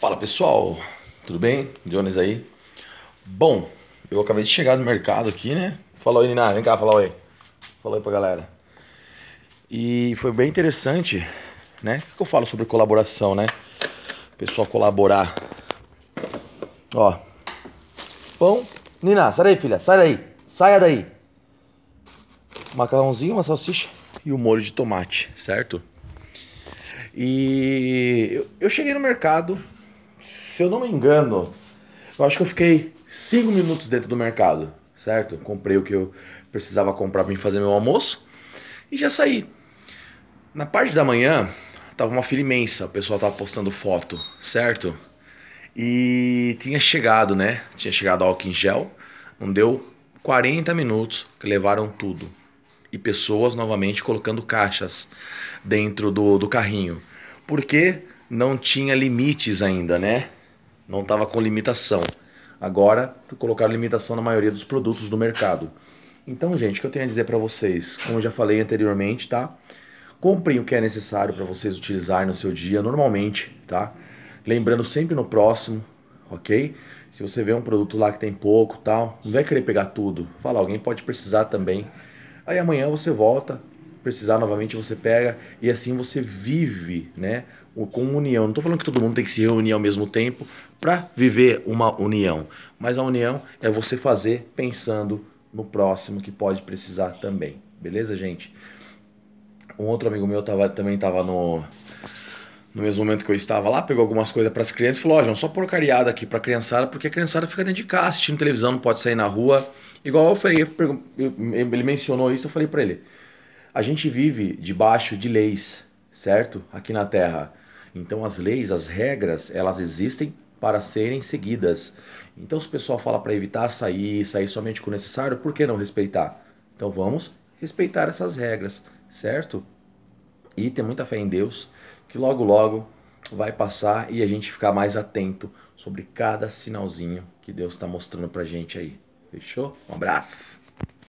Fala pessoal, tudo bem? Jones aí. Bom, eu acabei de chegar do mercado aqui, né? Fala aí, Nina, vem cá, fala aí. Fala aí pra galera. E foi bem interessante, né? O que eu falo sobre colaboração, né? O pessoal colaborar. Ó. Pão. Nina, sai daí, filha, sai daí. Saia daí. Macarrãozinho, uma salsicha e o um molho de tomate, certo? E eu cheguei no mercado, se eu não me engano, eu acho que eu fiquei 5 minutos dentro do mercado, certo? Comprei o que eu precisava comprar para fazer meu almoço e já saí. Na parte da manhã, tava uma fila imensa, o pessoal tava postando foto, certo? E tinha chegado, né? Tinha chegado álcool em gel, não deu 40 minutos que levaram tudo. E pessoas novamente colocando caixas dentro do, do carrinho. Porque não tinha limites ainda, né? não estava com limitação. Agora colocaram limitação na maioria dos produtos do mercado. Então, gente, o que eu tenho a dizer para vocês, como eu já falei anteriormente, tá? Comprem o que é necessário para vocês utilizarem no seu dia normalmente, tá? Lembrando sempre no próximo, ok? Se você vê um produto lá que tem pouco, tal, não vai querer pegar tudo. Fala, alguém pode precisar também. Aí amanhã você volta, precisar novamente, você pega e assim você vive, né? Com união. Não tô falando que todo mundo tem que se reunir ao mesmo tempo para viver uma união, mas a união é você fazer pensando no próximo que pode precisar também. Beleza, gente? Um outro amigo meu tava, também estava no, no mesmo momento que eu estava lá, pegou algumas coisas para as crianças e falou: Ó, oh, só porcariada aqui para criançada, porque a criançada fica dentro de casa assistindo televisão, não pode sair na rua. Igual eu falei, eu, ele mencionou isso, eu falei para ele: a gente vive debaixo de leis, certo? Aqui na Terra. Então as leis, as regras, elas existem para serem seguidas. Então se o pessoal fala para evitar sair, sair somente com o necessário, por que não respeitar? Então vamos respeitar essas regras, certo? E ter muita fé em Deus, que logo logo vai passar e a gente ficar mais atento sobre cada sinalzinho que Deus está mostrando a gente aí. Fechou? Um abraço!